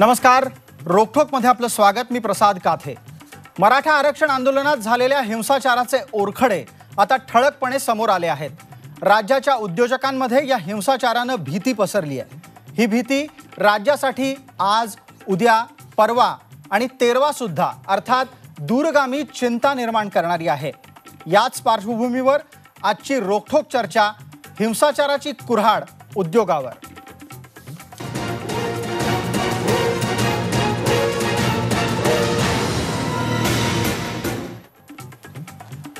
नमस्कार रोखोकमध्ये आपलं स्वागत मी प्रसाद काथे मराठा आरक्षण आंदोलनात झालेल्या हिंसाचाराचे ओरखडे आता ठळकपणे समोर आले आहेत राज्याच्या उद्योजकांमध्ये या हिंसाचारानं भीती पसरली आहे ही भीती राज्यासाठी आज उद्या परवा आणि तेरवासुद्धा अर्थात दूरगामी चिंता निर्माण करणारी आहे याच पार्श्वभूमीवर आजची रोखोक चर्चा हिंसाचाराची कुऱ्हाड उद्योगावर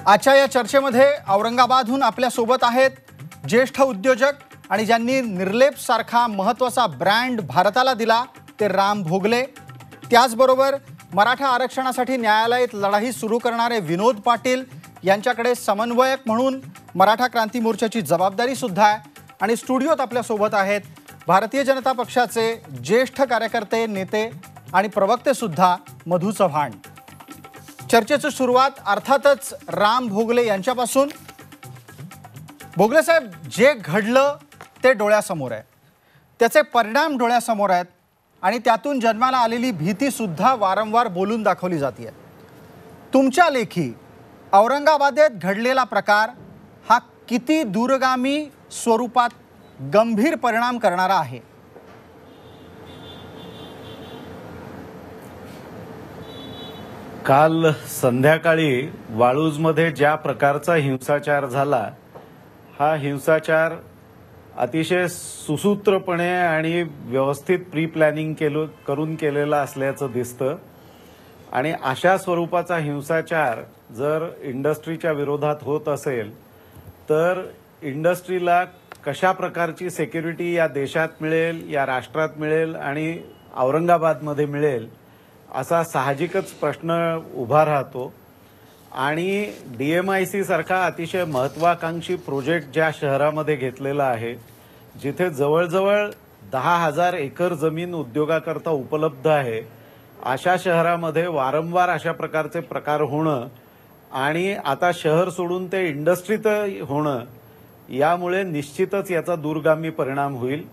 आजच्या या चर्चेमध्ये औरंगाबादहून आपल्यासोबत आहेत ज्येष्ठ उद्योजक आणि ज्यांनी निर्लेपसारखा महत्त्वाचा ब्रँड भारताला दिला ते राम भोगले त्याचबरोबर मराठा आरक्षणासाठी न्यायालयात लढाई सुरू करणारे विनोद पाटील यांच्याकडे समन्वयक म्हणून मराठा क्रांती मोर्चाची जबाबदारी सुद्धा आहे आणि स्टुडिओत आपल्यासोबत आहेत भारतीय जनता पक्षाचे ज्येष्ठ कार्यकर्ते नेते आणि प्रवक्तेसुद्धा मधु चव्हाण चर्चेची सुरुवात अर्थातच राम भोगले यांच्यापासून भोगले साहेब जे घडलं ते डोळ्यासमोर आहे त्याचे परिणाम डोळ्यासमोर आहेत आणि त्यातून जन्माला आलेली भीतीसुद्धा वारंवार बोलून दाखवली जाते तुमच्या लेखी औरंगाबादेत घडलेला प्रकार हा किती दूरगामी स्वरूपात गंभीर परिणाम करणारा आहे काल संध्याकाळी वाळूजमध्ये ज्या प्रकारचा हिंसाचार झाला हा हिंसाचार अतिशय सुसूत्रपणे आणि व्यवस्थित प्री प्लॅनिंग केलं करून केलेला असल्याचं दिसतं आणि अशा स्वरूपाचा हिंसाचार जर इंडस्ट्रीच्या विरोधात होत असेल तर इंडस्ट्रीला कशा प्रकारची सेक्युरिटी या देशात मिळेल या राष्ट्रात मिळेल आणि औरंगाबादमध्ये मिळेल असा साहजिकच प्रश्न उभा राहतो आणि डी एम आय सी सारखा अतिशय महत्त्वाकांक्षी प्रोजेक्ट ज्या शहरामध्ये घेतलेला आहे जिथे जवळजवळ दहा हजार एकर जमीन उद्योगाकरता उपलब्ध आहे अशा शहरामध्ये वारंवार अशा प्रकारचे प्रकार होणं आणि आता शहर सोडून ते इंडस्ट्रीत होणं यामुळे निश्चितच याचा दूरगामी परिणाम होईल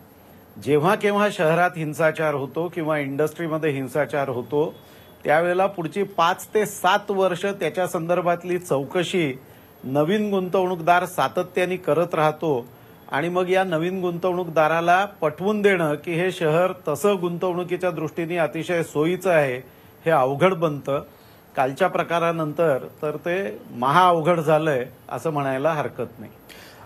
जेव्हा केव्हा शहरात हिंसाचार होतो किंवा इंडस्ट्रीमध्ये हिंसाचार होतो त्यावेळेला पुढची पाच ते सात वर्ष त्याच्या संदर्भातली चौकशी नवीन गुंतवणूकदार सातत्याने करत राहतो आणि मग या नवीन गुंतवणूकदाराला पटवून देणं की हे शहर तसं गुंतवणुकीच्या दृष्टीने अतिशय सोयीचं आहे हे अवघड बनतं कालच्या प्रकारानंतर तर ते महाअवघड झालंय असं म्हणायला हरकत नाही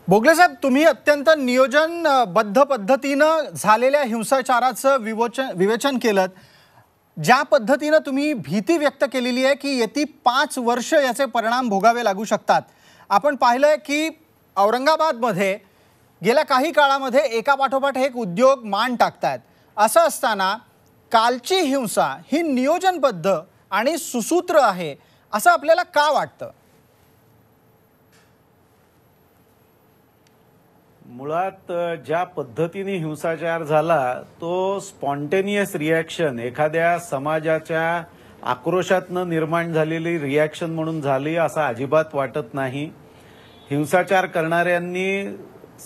भोगले साहेब तुम्ही अत्यंत नियोजनबद्ध पद्धतीनं झालेल्या हिंसाचाराचं विवोचन विवेचन केलं ज्या पद्धतीनं तुम्ही भीती व्यक्त केलेली आहे की येती पाच वर्ष याचे परिणाम भोगावे लागू शकतात आपण पाहिलं की औरंगाबादमध्ये गेल्या काही काळामध्ये एकापाठोपाठ एक उद्योग मान आहेत असं असताना कालची हिंसा ही नियोजनबद्ध आणि सुसूत्र आहे असं आपल्याला का वाटतं मुळात ज्या पद्धतीने हिंसाचार झाला तो स्पॉन्टेनियस रिॲक्शन एखाद्या समाजाच्या आक्रोशातनं निर्माण झालेली रिॲक्शन म्हणून झाली असं अजिबात वाटत नाही हिंसाचार करणाऱ्यांनी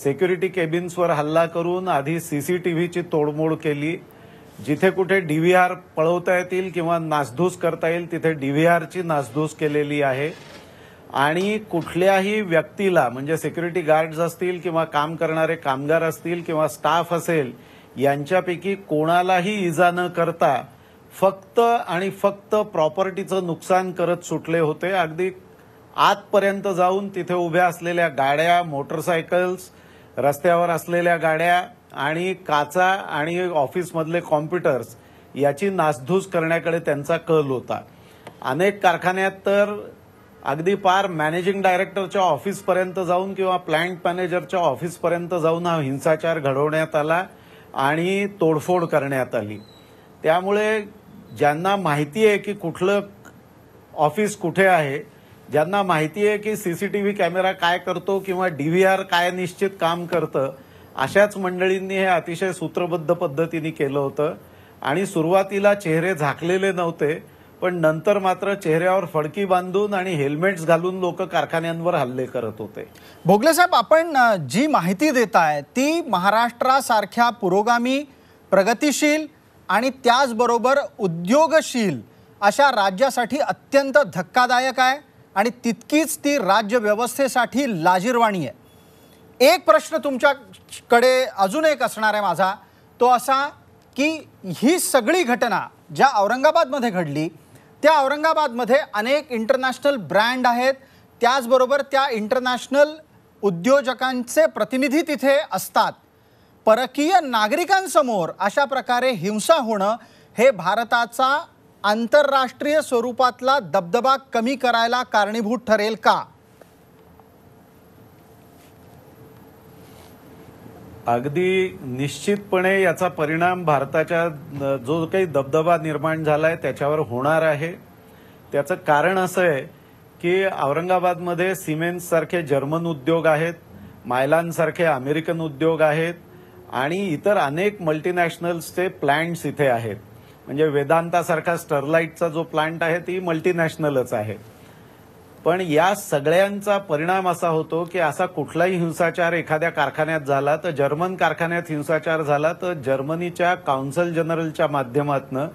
सेक्युरिटी केबिन्सवर हल्ला करून आधी सीसीटीव्हीची तोडमोड केली जिथे कुठे डीव्हीआर पळवता येतील किंवा नासधूस करता येईल तिथे डीव्हीआरची नासधूस केलेली आहे आणि कुठल्याही व्यक्तीला म्हणजे सिक्युरिटी गार्ड्स असतील किंवा काम करणारे कामगार असतील किंवा स्टाफ असेल यांच्यापैकी कोणालाही इजा न करता फक्त आणि फक्त प्रॉपर्टीचं नुकसान करत सुटले होते अगदी आतपर्यंत जाऊन तिथे उभ्या असलेल्या गाड्या मोटरसायकल्स रस्त्यावर असलेल्या गाड्या आणि काचा आणि ऑफिसमधले कॉम्प्युटर्स याची नासधूस करण्याकडे त्यांचा कल होता अनेक कारखान्यात तर अगदी पार मॅनेजिंग डायरेक्टरच्या ऑफिसपर्यंत जाऊन किंवा प्लांट मॅनेजरच्या ऑफिसपर्यंत जाऊन हा हिंसाचार घडवण्यात आला आणि तोडफोड करण्यात आली त्यामुळे ज्यांना माहिती आहे की कुठलं ऑफिस कुठे आहे ज्यांना माहिती आहे की सीसीटीव्ही कॅमेरा काय करतो किंवा डीव्हीआर काय निश्चित काम करतं अशाच मंडळींनी हे अतिशय सूत्रबद्ध पद्धतीने केलं होतं आणि सुरुवातीला चेहरे झाकलेले नव्हते पण नंतर मात्र चेहऱ्यावर फडकी बांधून आणि हेल्मेट्स घालून लोक कारखान्यांवर हल्ले करत होते भोगले साहेब आपण जी माहिती देत आहे ती महाराष्ट्रासारख्या पुरोगामी प्रगतिशील आणि त्याचबरोबर उद्योगशील अशा राज्यासाठी अत्यंत धक्कादायक आहे आणि तितकीच ती राज्य व्यवस्थेसाठी लाजीरवाणी आहे एक प्रश्न तुमच्याकडे अजून एक असणार आहे माझा तो असा की ही सगळी घटना ज्या औरंगाबादमध्ये घडली त्या औरंगाबादमध्ये अनेक इंटरनॅशनल ब्रँड आहेत त्याचबरोबर त्या इंटरनॅशनल उद्योजकांचे प्रतिनिधी तिथे असतात परकीय नागरिकांसमोर अशा प्रकारे हिंसा होणं हे भारताचा आंतरराष्ट्रीय स्वरूपातला दबदबा कमी करायला कारणीभूत ठरेल का अगदी निश्चितपणे याचा परिणाम भारताच्या जो काही दबदबा निर्माण झाला आहे त्याच्यावर होणार आहे त्याचं कारण असं आहे की औरंगाबादमध्ये सारखे जर्मन उद्योग आहेत मायलांसारखे अमेरिकन उद्योग आहेत आणि इतर अनेक मल्टीनॅशनल्सचे प्लांट्स इथे आहेत म्हणजे वेदांतासारखा स्टरलाईटचा जो प्लांट आहे ती मल्टीनॅशनलच आहे पण या सगळ्यांचा परिणाम असा होतो की असा कुठलाही हिंसाचार एखाद्या कारखान्यात झाला तर जर्मन कारखान्यात हिंसाचार झाला तर जर्मनीच्या काउन्सल जनरलच्या माध्यमातनं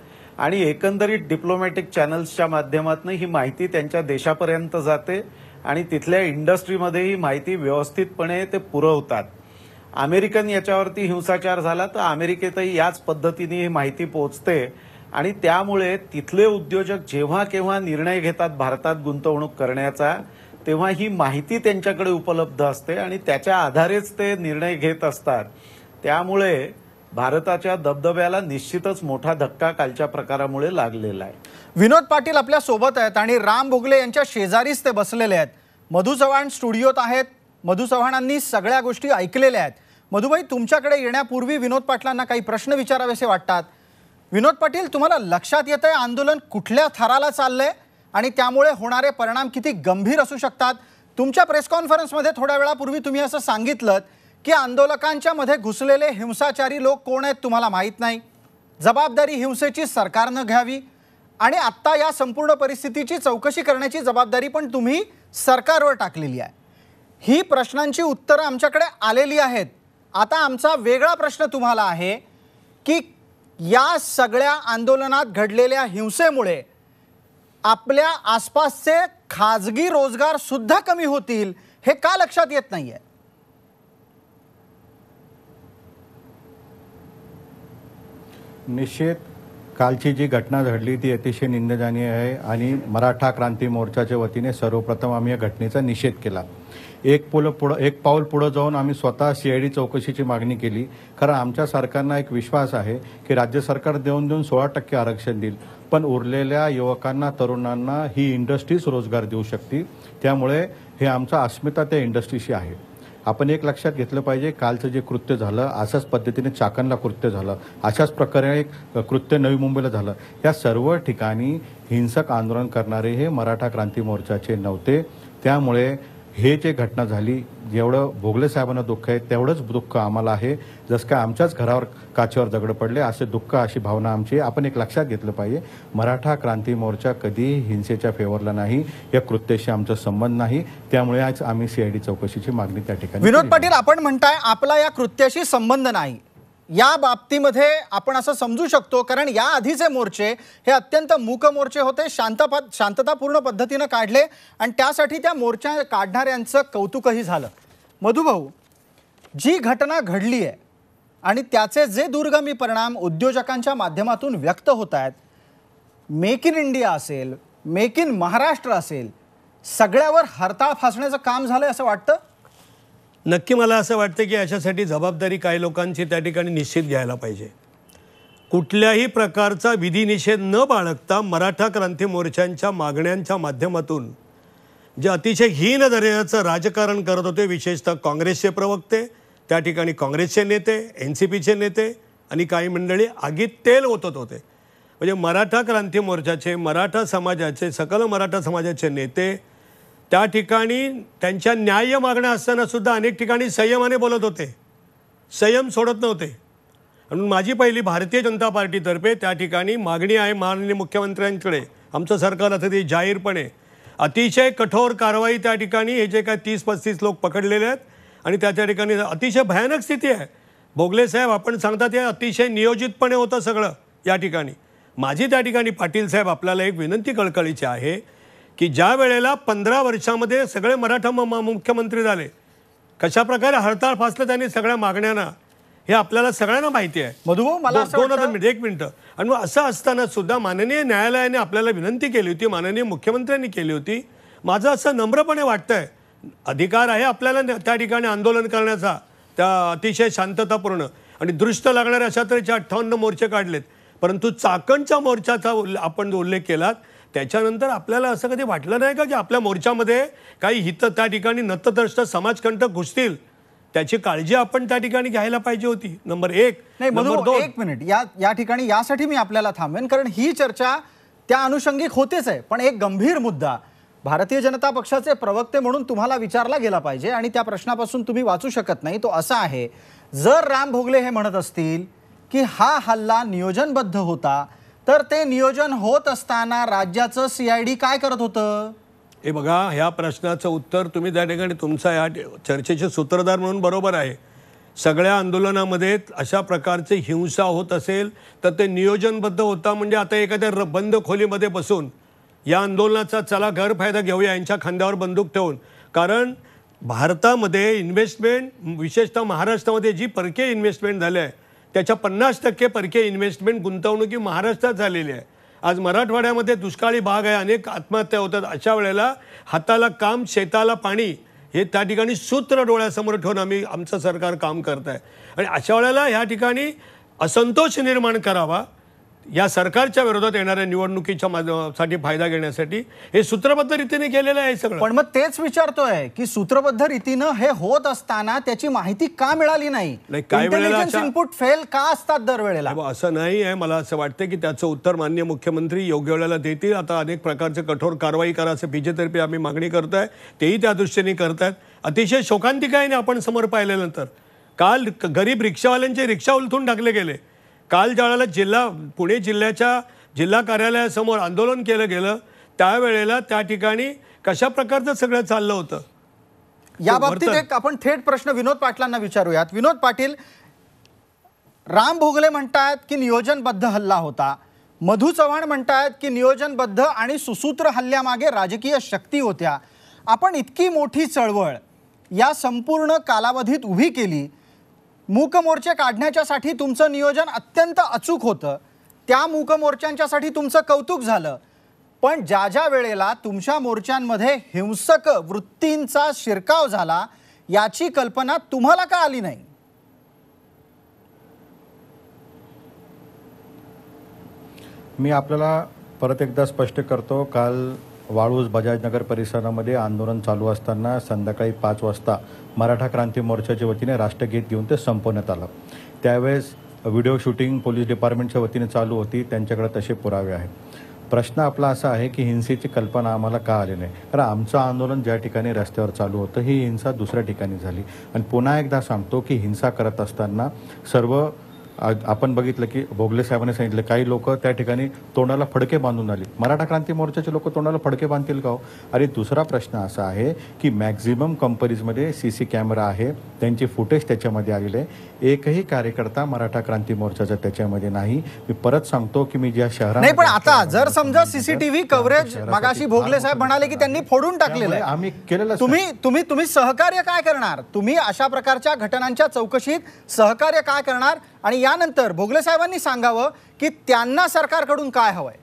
आणि एकंदरीत डिप्लोमॅटिक चॅनल्सच्या माध्यमातून ही माहिती त्यांच्या देशापर्यंत जाते आणि तिथल्या इंडस्ट्रीमध्ये ही माहिती व्यवस्थितपणे ते पुरवतात अमेरिकन याच्यावरती हिंसाचार झाला तर अमेरिकेतही याच पद्धतीने ही माहिती पोहोचते आणि त्यामुळे तिथले उद्योजक जेव्हा केव्हा निर्णय घेतात भारतात गुंतवणूक करण्याचा तेव्हा ही माहिती त्यांच्याकडे उपलब्ध असते आणि त्याच्या आधारेच ते निर्णय घेत असतात त्यामुळे भारताच्या दबदब्याला निश्चितच मोठा धक्का कालच्या प्रकारामुळे लागलेला आहे विनोद पाटील आपल्या सोबत आहेत आणि राम भोगले यांच्या शेजारीच ते बसलेले आहेत मधु चव्हाण स्टुडिओत आहेत मधु चव्हाणांनी सगळ्या गोष्टी ऐकलेल्या आहेत मधुबाई तुमच्याकडे येण्यापूर्वी विनोद पाटलांना काही प्रश्न विचारावेसे वाटतात विनोद पाटील तुम्हाला लक्षात येत आहे आंदोलन कुठल्या थराला चाललंय आणि त्यामुळे होणारे परिणाम किती गंभीर असू शकतात तुमच्या प्रेस कॉन्फरन्समध्ये थोड्या वेळापूर्वी तुम्ही असं सांगितलं की आंदोलकांच्या मध्ये घुसलेले हिंसाचारी लोक कोण आहेत तुम्हाला माहीत नाही जबाबदारी हिंसेची सरकारनं घ्यावी आणि आत्ता या संपूर्ण परिस्थितीची चौकशी करण्याची जबाबदारी पण तुम्ही सरकारवर टाकलेली आहे ही प्रश्नांची उत्तरं आमच्याकडे आलेली आहेत आता आमचा वेगळा प्रश्न तुम्हाला आहे की या सगळ्या आंदोलनात घडलेल्या हिंसेमुळे आपल्या आसपासचे खाजगी रोजगार सुद्धा कमी होतील हे का लक्षात येत नाहीये निश्चित कालची जी घटना घडली ती अतिशय निंदनीय आहे आणि मराठा क्रांती मोर्चाच्या वतीने सर्वप्रथम आम्ही या घटनेचा निषेध केला एक पुलं पुढं एक पाऊल पुढं जाऊन आम्ही स्वतः सी आय डी चौकशीची मागणी केली कारण आमच्या सरकारना एक विश्वास आहे की राज्य सरकार देऊन देऊन सोळा टक्के आरक्षण देईल पण उरलेल्या युवकांना तरुणांना ही इंडस्ट्रीज रोजगार देऊ शकते त्यामुळे हे आमचा अस्मिता त्या इंडस्ट्रीशी आहे आपण एक लक्षात घेतलं पाहिजे कालचं जे कृत्य झालं अशाच पद्धतीने चाकणला कृत्य झालं अशाच प्रकारे एक कृत्य नवी मुंबईला झालं या सर्व ठिकाणी हिंसक आंदोलन करणारे हे मराठा क्रांती मोर्चाचे नव्हते त्यामुळे हे जे घटना झाली जेवढं भोगले साहेबांना दुःख आहे तेवढंच दुःख आम्हाला आहे जसं का आमच्याच घरावर काचेवर दगड पडले असे दुःख अशी भावना आमची आपण एक लक्षात घेतलं पाहिजे मराठा क्रांती मोर्चा कधीही हिंसेच्या फेवरला नाही या कृत्याशी आमचा संबंध नाही त्यामुळे आज आम्ही सीआयडी चौकशीची मागणी त्या ठिकाणी विनोद पाटील आपण म्हणताय आपला या कृत्याशी संबंध नाही या बाबतीमध्ये आपण असं समजू शकतो कारण या आधीचे मोर्चे हे अत्यंत मूक मोर्चे होते शांत शांततापूर्ण पद्धतीनं काढले आणि त्यासाठी त्या मोर्चा काढणाऱ्यांचं कौतुकही झालं मधुभाऊ जी घटना घडली आहे आणि त्याचे जे दुर्गमी परिणाम उद्योजकांच्या माध्यमातून व्यक्त होत आहेत मेक इन इंडिया असेल मेक इन महाराष्ट्र असेल सगळ्यावर हरताळ फासण्याचं काम झालं असं वाटतं नक्की मला असं वाटतं की याच्यासाठी जबाबदारी काही लोकांची त्या ठिकाणी निश्चित घ्यायला पाहिजे कुठल्याही प्रकारचा विधिनिषेध न बाळगता मराठा क्रांती मोर्चांच्या मागण्यांच्या माध्यमातून जे अतिशय हीन दर्जाचं राजकारण करत होते विशेषतः काँग्रेसचे प्रवक्ते त्या ठिकाणी काँग्रेसचे नेते एन सी पीचे नेते आणि काही मंडळी आगीत तेल ओतत होते म्हणजे मराठा क्रांती मोर्चाचे मराठा समाजाचे सकल मराठा समाजाचे नेते त्या ठिकाणी त्यांच्या न्याय्य मागण्या असताना सुद्धा अनेक ठिकाणी संयमाने बोलत होते संयम सोडत नव्हते म्हणून माझी पहिली भारतीय जनता पार्टीतर्फे त्या ठिकाणी मागणी आहे माननीय मुख्यमंत्र्यांकडे आमचं सरकार असं ते जाहीरपणे अतिशय कठोर कारवाई त्या ठिकाणी हे जे काय तीस पस्तीस लोक पकडलेले आहेत आणि त्या ठिकाणी अतिशय भयानक स्थिती आहे भोगले साहेब आपण सांगतात हे अतिशय नियोजितपणे होतं सगळं या ठिकाणी माझी त्या ठिकाणी पाटील साहेब आपल्याला एक विनंती कळकळीची आहे की ज्या वेळेला पंधरा वर्षामध्ये सगळे मराठा म मुख्यमंत्री झाले कशाप्रकारे हरताळ फासलं त्यांनी सगळ्या मागण्यांना हे आपल्याला सगळ्यांना माहिती आहे मधु मला दोन हजार मिनिट एक मिनिटं आणि मग असं असताना सुद्धा माननीय न्यायालयाने आपल्याला विनंती केली होती माननीय मुख्यमंत्र्यांनी केली होती माझं असं नम्रपणे वाटतंय अधिकार आहे आपल्याला त्या ठिकाणी आंदोलन करण्याचा त्या अतिशय शांततापूर्ण आणि दृष्ट लागणाऱ्या अशा तऱ्हेचे अठ्ठावन्न मोर्चे काढलेत परंतु चाकणच्या मोर्चाचा आपण उल्लेख केलात त्याच्यानंतर आपल्याला असं कधी वाटलं नाही का की आपल्या मोर्चामध्ये काही हित त्या ठिकाणी नतद्रष्ट समाजकंटक घुसतील त्याची काळजी आपण त्या ठिकाणी घ्यायला पाहिजे होती नंबर एक नाही दोन एक मिनिट या या ठिकाणी यासाठी मी आपल्याला थांबेन कारण ही चर्चा त्या अनुषंगिक होतेच आहे पण एक गंभीर मुद्दा भारतीय जनता पक्षाचे प्रवक्ते म्हणून तुम्हाला विचारला गेला पाहिजे आणि त्या प्रश्नापासून तुम्ही वाचू शकत नाही तो असा आहे जर राम भोगले हे म्हणत असतील की हा हल्ला नियोजनबद्ध होता तर ते नियोजन होत असताना राज्याचं सीआयडी काय करत होतं हे बघा ह्या प्रश्नाचं उत्तर तुम्ही त्या ठिकाणी तुमचा या चर्चेचे सूत्रधार म्हणून बरोबर आहे सगळ्या आंदोलनामध्ये अशा प्रकारचे हिंसा होत असेल तर ते नियोजनबद्ध होता म्हणजे आता एखाद्या र बंद खोलीमध्ये बसून या आंदोलनाचा चला गैरफायदा घेऊया यांच्या खांद्यावर बंदूक ठेवून कारण भारतामध्ये इन्व्हेस्टमेंट विशेषतः महाराष्ट्रामध्ये जी परकीय इन्व्हेस्टमेंट झाली आहे त्याच्या पन्नास टक्के परकीय इन्व्हेस्टमेंट गुंतवणुकी महाराष्ट्रात झालेली आहे आज मराठवाड्यामध्ये दुष्काळी भाग आहे अनेक आत्महत्या होतात अशा वेळेला हाताला काम शेताला पाणी हे त्या ठिकाणी सूत्र डोळ्यासमोर ठेवून आम्ही आमचं सरकार काम करत आहे आणि अशा वेळेला ह्या ठिकाणी असंतोष निर्माण करावा या सरकारच्या विरोधात येणाऱ्या निवडणुकीच्या साठी फायदा घेण्यासाठी हे सूत्रबद्ध रीतीने केलेलं आहे सगळं पण मग तेच विचारतोय की सूत्रबद्ध रीतीनं हे होत असताना त्याची माहिती का मिळाली नाही काय इनपुट फेल का असतात दरवेळेला असं नाही आहे मला असं वाटतं की त्याचं उत्तर मान्य मुख्यमंत्री योग्य वेळेला देतील आता अनेक प्रकारचे कठोर कारवाई करा असं बीजेतर्फे आम्ही मागणी करतोय तेही त्या दृष्टीने करतायत अतिशय शोकांतिकायने आपण समोर पाहिल्यानंतर काल गरीब रिक्षावाल्यांचे रिक्षा उलथून टाकले गेले काल ज्या वेळेला जिल्हा पुणे जिल्ह्याच्या जिल्हा कार्यालयासमोर आंदोलन केलं गेलं त्यावेळेला त्या ठिकाणी कशा प्रकारचं सगळं चाललं होतं या बाबतीत एक आपण थेट प्रश्न विनोद पाटलांना विचारूयात विनोद पाटील राम भोगले म्हणतात की नियोजनबद्ध हल्ला होता मधु चव्हाण म्हणतात की नियोजनबद्ध आणि सुसूत्र हल्ल्यामागे राजकीय शक्ती होत्या आपण इतकी मोठी चळवळ या संपूर्ण कालावधीत उभी केली मूकमोर्चे मोर्चे काढण्याच्यासाठी तुमचं नियोजन अत्यंत अचूक होतं त्या मूक मोर्चांच्यासाठी तुमचं कौतुक झालं पण ज्या ज्या वेळेला तुमच्या मोर्चांमध्ये हिंसक वृत्तींचा शिरकाव झाला याची कल्पना तुम्हाला का आली नाही मी आपल्याला परत एकदा स्पष्ट करतो काल वाळूज बजाजनगर परिसरामध्ये आंदोलन चालू असताना संध्याकाळी पाच वाजता मराठा क्रांती मोर्चाच्या वतीने राष्ट्रगीत घेऊन ते संपवण्यात आलं त्यावेळेस व्हिडिओ शूटिंग पोलीस डिपार्टमेंटच्या वतीने चालू होती त्यांच्याकडे तसे पुरावे आहेत प्रश्न आपला असा आहे की हिंसेची कल्पना आम्हाला का आली नाही कारण आमचं आंदोलन ज्या ठिकाणी रस्त्यावर चालू होतं ही हिंसा दुसऱ्या ठिकाणी झाली आणि पुन्हा एकदा सांगतो की हिंसा करत असताना सर्व आपण बघितलं की भोगले साहेबांनी सांगितलं काही लोक त्या ठिकाणी तोंडाला फडके बांधून आले मराठा क्रांती मोर्चाचे लोक तोंडाला फडके बांधतील का हो? अरे दुसरा प्रश्न असा आहे की मॅक्झिमम कंपनीजमध्ये सी सी कॅमेरा आहे त्यांची फुटेज त्याच्यामध्ये आलेले एकही कार्यकर्ता मराठा क्रांती मोर्चाचा त्याच्यामध्ये नाही मी परत सांगतो की मी ज्या शहरात नाही पण आता जर समजा सीसीटीव्ही कव्हरेज मगाशी भोगले साहेब म्हणाले की त्यांनी फोडून टाकलेलं आहे आम्ही केलेलं तुम्ही तुम्ही तुम्ही सहकार्य काय करणार तुम्ही अशा प्रकारच्या घटनांच्या चौकशीत सहकार्य काय करणार आणि यानंतर भोगले साहेबांनी सांगावं की त्यांना सरकारकडून काय हवंय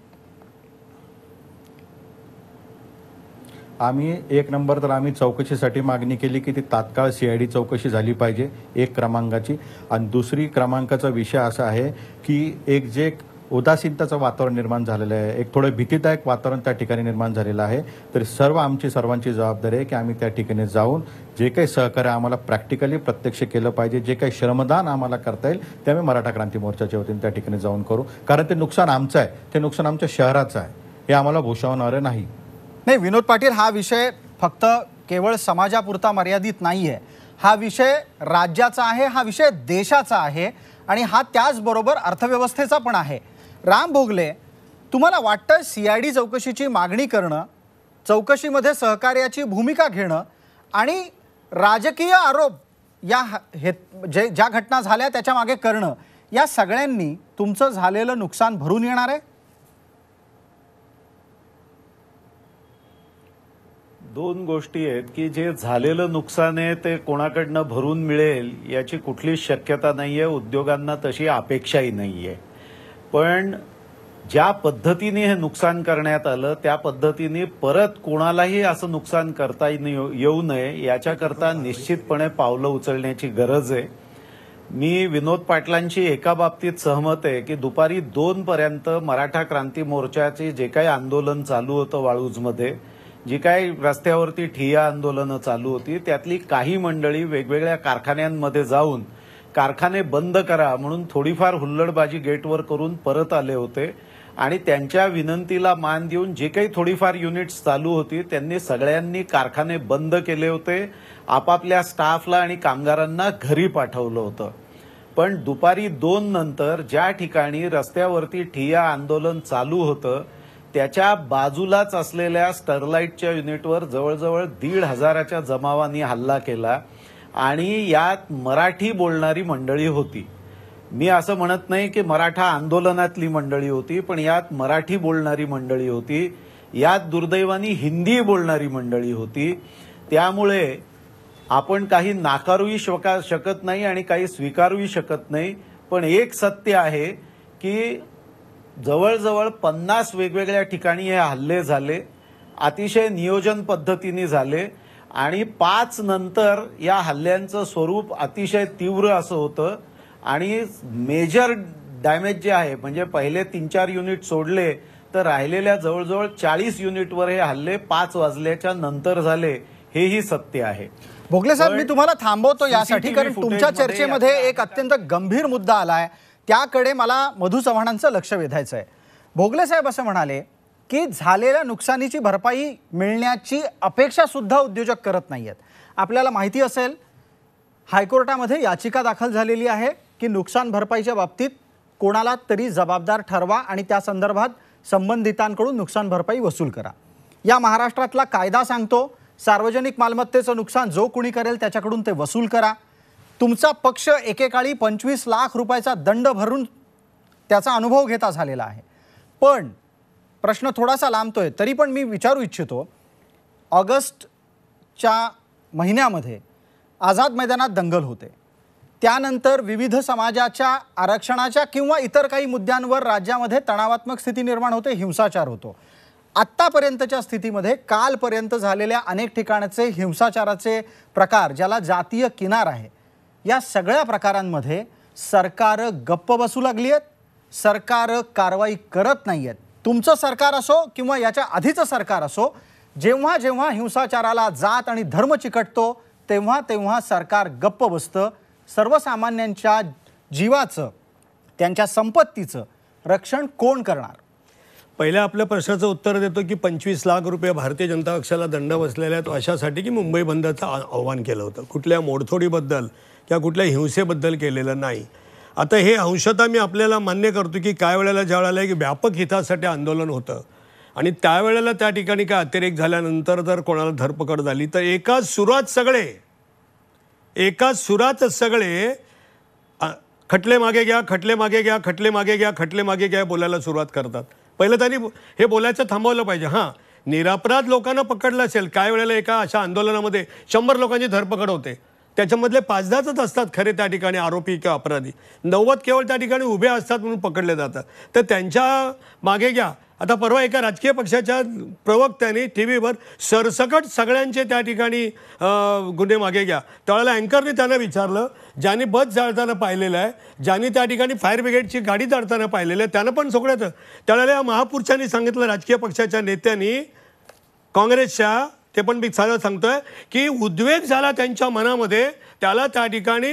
आम्ही एक नंबर तर आम्ही चौकशीसाठी मागणी केली की ती तात्काळ सी आय डी चौकशी झाली पाहिजे एक क्रमांकाची आणि दुसरी क्रमांकाचा विषय असा आहे की एक जे उदासीनतेचं वातावरण निर्माण झालेलं आहे एक थोडं भीतीदायक वातावरण त्या ठिकाणी निर्माण झालेलं आहे तर सर्व आमची सर्वांची जबाबदारी आहे की आम्ही त्या ठिकाणी जाऊन जे काही सहकार्य आम्हाला प्रॅक्टिकली प्रत्यक्ष केलं पाहिजे जे काही श्रमदान आम्हाला करता येईल ते आम्ही मराठा क्रांती मोर्चाच्या वतीने त्या ठिकाणी जाऊन करू कारण ते नुकसान आमचं आहे ते नुकसान आमच्या शहराचं आहे हे आम्हाला भूषवणारं नाही नाही विनोद पाटील हा विषय फक्त केवळ समाजापुरता मर्यादित नाही आहे हा विषय राज्याचा आहे हा विषय देशाचा आहे आणि हा त्याचबरोबर अर्थव्यवस्थेचा पण आहे राम भोगले तुम्हाला वाटतं सी आय डी चौकशीची मागणी करणं चौकशीमध्ये सहकार्याची भूमिका घेणं आणि राजकीय आरोप या हे जे ज्या घटना झाल्या त्याच्या मागे करणं या सगळ्यांनी तुमचं झालेलं नुकसान भरून येणार आहे दोन गोष्टी आहेत की जे झालेलं नुकसान आहे ते कोणाकडनं भरून मिळेल याची कुठलीच शक्यता नाही आहे उद्योगांना तशी अपेक्षाही नाही आहे पण ज्या पद्धतीने हे नुकसान करण्यात आलं त्या पद्धतीने परत कोणालाही असं नुकसान करता येऊ नये याच्याकरता निश्चितपणे पावलं उचलण्याची गरज आहे मी विनोद पाटलांची एका बाबतीत सहमत आहे की दुपारी दोन पर्यंत मराठा क्रांती मोर्चाचे जे काही आंदोलन चालू होतं वाळूजमध्ये जी काही रस्त्यावरती ठिया आंदोलनं चालू होती त्यातली काही मंडळी वेगवेगळ्या कारखान्यांमध्ये जाऊन कारखाने बंद करा म्हणून थोडीफार हुल्लडबाजी गेटवर करून परत आले होते आणि त्यांच्या विनंतीला मान देऊन जे काही थोडीफार युनिट्स चालू होती त्यांनी सगळ्यांनी कारखाने बंद केले होते आपापल्या स्टाफला आणि कामगारांना घरी पाठवलं होतं पण दुपारी दोन नंतर ज्या ठिकाणी रस्त्यावरती ठिया आंदोलन चालू होतं त्याच्या बाजूलाच असलेल्या स्टरलाईटच्या युनिटवर जवळजवळ दीड हजाराच्या जमावानी हल्ला केला आणि यात मराठी बोलणारी मंडळी होती मी असं म्हणत नाही की मराठा आंदोलनातली मंडळी होती पण यात मराठी बोलणारी मंडळी होती यात दुर्दैवानी हिंदी बोलणारी मंडळी होती त्यामुळे आपण काही नाकारूही शका शकत नाही आणि काही स्वीकारूही शकत नाही पण एक सत्य आहे की जवळजवळ पन्नास वेगवेगळ्या ठिकाणी हे हल्ले झाले अतिशय नियोजन पद्धतीने झाले आणि पाच नंतर या हल्ल्यांचं स्वरूप अतिशय तीव्र असं होतं आणि मेजर डॅमेज जे आहे म्हणजे पहिले तीन चार युनिट सोडले तर राहिलेल्या जवळजवळ चाळीस युनिटवर हे हल्ले पाच वाजल्याच्या नंतर झाले हेही सत्य आहे भोगले साहेब मी तुम्हाला थांबवतो यासाठी कारण तुमच्या चर्चेमध्ये एक अत्यंत गंभीर मुद्दा आला आहे त्याकडे मला मधु चव्हाणांचं लक्ष वेधायचं आहे भोगले साहेब असं म्हणाले की झालेल्या नुकसानीची भरपाई मिळण्याची अपेक्षासुद्धा उद्योजक करत नाही आहेत आपल्याला माहिती असेल हायकोर्टामध्ये याचिका दाखल झालेली आहे की नुकसान भरपाईच्या बाबतीत कोणाला तरी जबाबदार ठरवा आणि त्या संदर्भात संबंधितांकडून नुकसान भरपाई वसूल करा या महाराष्ट्रातला कायदा सांगतो सार्वजनिक मालमत्तेचं नुकसान जो कुणी करेल त्याच्याकडून ते वसूल करा तुमचा पक्ष एकेकाळी पंचवीस लाख रुपयाचा दंड भरून त्याचा अनुभव घेता झालेला आहे पण प्रश्न थोडासा लांबतोय तरी पण मी विचारू इच्छितो ऑगस्टच्या महिन्यामध्ये आझाद मैदानात दंगल होते त्यानंतर विविध समाजाच्या आरक्षणाच्या किंवा इतर काही मुद्द्यांवर राज्यामध्ये तणावात्मक स्थिती निर्माण होते हिंसाचार होतो आत्तापर्यंतच्या स्थितीमध्ये कालपर्यंत झालेल्या अनेक ठिकाणचे हिंसाचाराचे प्रकार ज्याला जातीय किनार आहे या सगळ्या प्रकारांमध्ये सरकार गप्प बसू लागली आहेत सरकार कारवाई करत नाही आहेत तुमचं सरकार असो किंवा याच्या आधीचं सरकार असो जेव्हा जेव्हा हिंसाचाराला जात आणि धर्म चिकटतो तेव्हा तेव्हा सरकार गप्प बसतं सर्वसामान्यांच्या जीवाचं त्यांच्या संपत्तीचं रक्षण कोण करणार पहिल्या आपल्या प्रश्नाचं उत्तर देतो की पंचवीस लाख रुपये भारतीय जनता पक्षाला दंड बसलेला तो अशासाठी की मुंबई बंदचं आव्हान केलं होतं कुठल्या मोडथोडीबद्दल किंवा कुठल्या हिंसेबद्दल केलेलं नाही आता हे अंशतः मी आपल्याला मान्य करतो की काय वेळेला ज्या वेळेला एक व्यापक हितासाठी आंदोलन होतं आणि त्यावेळेला त्या ठिकाणी काय अतिरेक झाल्यानंतर जर कोणाला धरपकड झाली तर एकाच सुरात सगळे एका सुरात सगळे खटले मागे घ्या खटले मागे घ्या खटले मागे घ्या खटले मागे घ्या बोलायला सुरुवात करतात पहिलं त्यांनी हे बोलायचं थांबवलं पाहिजे हां निरापराध लोकांना पकडलं असेल काय वेळेला एका अशा आंदोलनामध्ये शंभर लोकांची धरपकड होते त्याच्यामधले पाच दहाच असतात खरे त्या ठिकाणी आरोपी किंवा अपराधी नव्वद केवळ त्या ठिकाणी उभे असतात म्हणून पकडले जातात तर त्यांच्या मागे घ्या आता परवा एका राजकीय पक्षाच्या प्रवक्त्याने टी व्हीवर सरसकट सगळ्यांचे त्या ठिकाणी गुन्हे मागे घ्या त्यावेळेला अँकरने त्यांना विचारलं ज्यांनी बस जाळताना पाहिलेलं आहे ज्यांनी त्या ठिकाणी फायर ब्रिगेडची गाडी जाळताना पाहिलेलं आहे त्यांना पण सोडायचं त्यावेळेला या महापुरुषांनी सांगितलं राजकीय पक्षाच्या नेत्यांनी काँग्रेसच्या ते पण मी साधं सांगतोय की उद्वेग झाला त्यांच्या मनामध्ये त्याला त्या ठिकाणी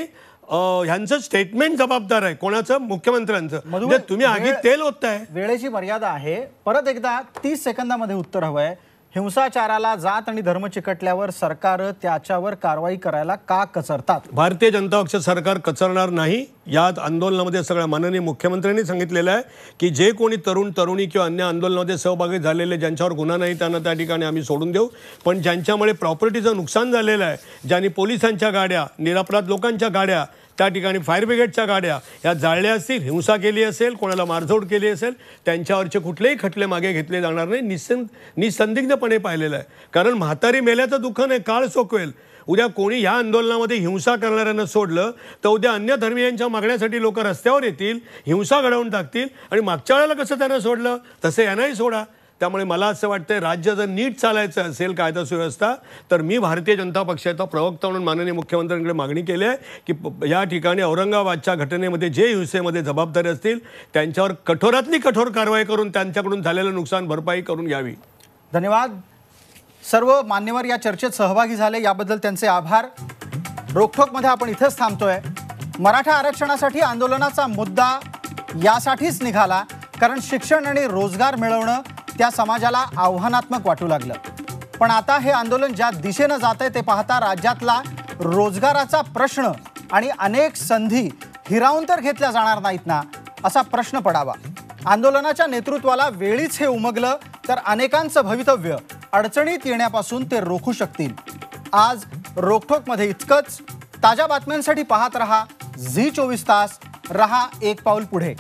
ह्यांचं स्टेटमेंट जबाबदार आहे कोणाचं मुख्यमंत्र्यांचं म्हणजे तुम्ही आगी तेल होत आहे वेळेची मर्यादा आहे परत एकदा तीस सेकंदामध्ये उत्तर हवं आहे हिंसाचाराला जात आणि धर्म चिकटल्यावर सरकार त्याच्यावर कारवाई करायला का कचरतात भारतीय जनता पक्ष सरकार कचरणार नाही यात आंदोलनामध्ये सगळ्या माननीय मुख्यमंत्र्यांनी सांगितलेलं आहे की जे कोणी तरुण तरुणी किंवा अन्य आंदोलनामध्ये सहभागी झालेले ज्यांच्यावर गुन्हा नाही त्यांना त्या ठिकाणी आम्ही सोडून देऊ पण ज्यांच्यामुळे प्रॉपर्टीचं नुकसान झालेलं आहे ज्यांनी पोलिसांच्या गाड्या निरापराध लोकांच्या गाड्या त्या ठिकाणी फायर ब्रिगेडच्या गाड्या या जाळल्या असतील हिंसा केली असेल कोणाला मारझोड केली असेल त्यांच्यावरचे कुठलेही खटले मागे घेतले जाणार नाही निसं निसंदिग्धपणे पाहिलेलं आहे कारण म्हातारी मेल्याचं दुःख नाही काळ सोकवेल उद्या कोणी या आंदोलनामध्ये हिंसा करणाऱ्यांना सोडलं तर उद्या अन्य धर्मियांच्या मागण्यासाठी लोक रस्त्यावर येतील हिंसा घडवून टाकतील आणि मागच्या वेळेला कसं त्यांना सोडलं तसं यांनाही सोडा त्यामुळे मला असं वाटतं राज्य जर नीट चालायचं असेल कायदा सुव्यवस्था तर मी भारतीय जनता पक्षाचा प्रवक्ता म्हणून माननीय मुख्यमंत्र्यांकडे मागणी केली आहे की या ठिकाणी औरंगाबादच्या घटनेमध्ये जे हिंसेमध्ये जबाबदारी असतील त्यांच्यावर कठोरातली कठोर कारवाई करून त्यांच्याकडून झालेलं नुकसान भरपाई करून घ्यावी धन्यवाद सर्व मान्यवर या चर्चेत सहभागी झाले याबद्दल त्यांचे आभार रोखोकमध्ये आपण इथंच थांबतोय मराठा आरक्षणासाठी आंदोलनाचा मुद्दा यासाठीच निघाला कारण शिक्षण आणि रोजगार मिळवणं त्या समाजाला आव्हानात्मक वाटू लागलं पण आता हे आंदोलन ज्या दिशेनं जात आहे ते पाहता राज्यातला रोजगाराचा प्रश्न आणि अनेक संधी हिरावून तर घेतल्या जाणार नाहीत ना असा प्रश्न पडावा आंदोलनाच्या नेतृत्वाला वेळीच हे उमगलं तर अनेकांचं भवितव्य अडचणीत येण्यापासून ते रोखू शकतील आज रोखोकमध्ये इतकंच ताज्या बातम्यांसाठी पाहत रहा झी चोवीस तास रहा एक पाऊल पुढे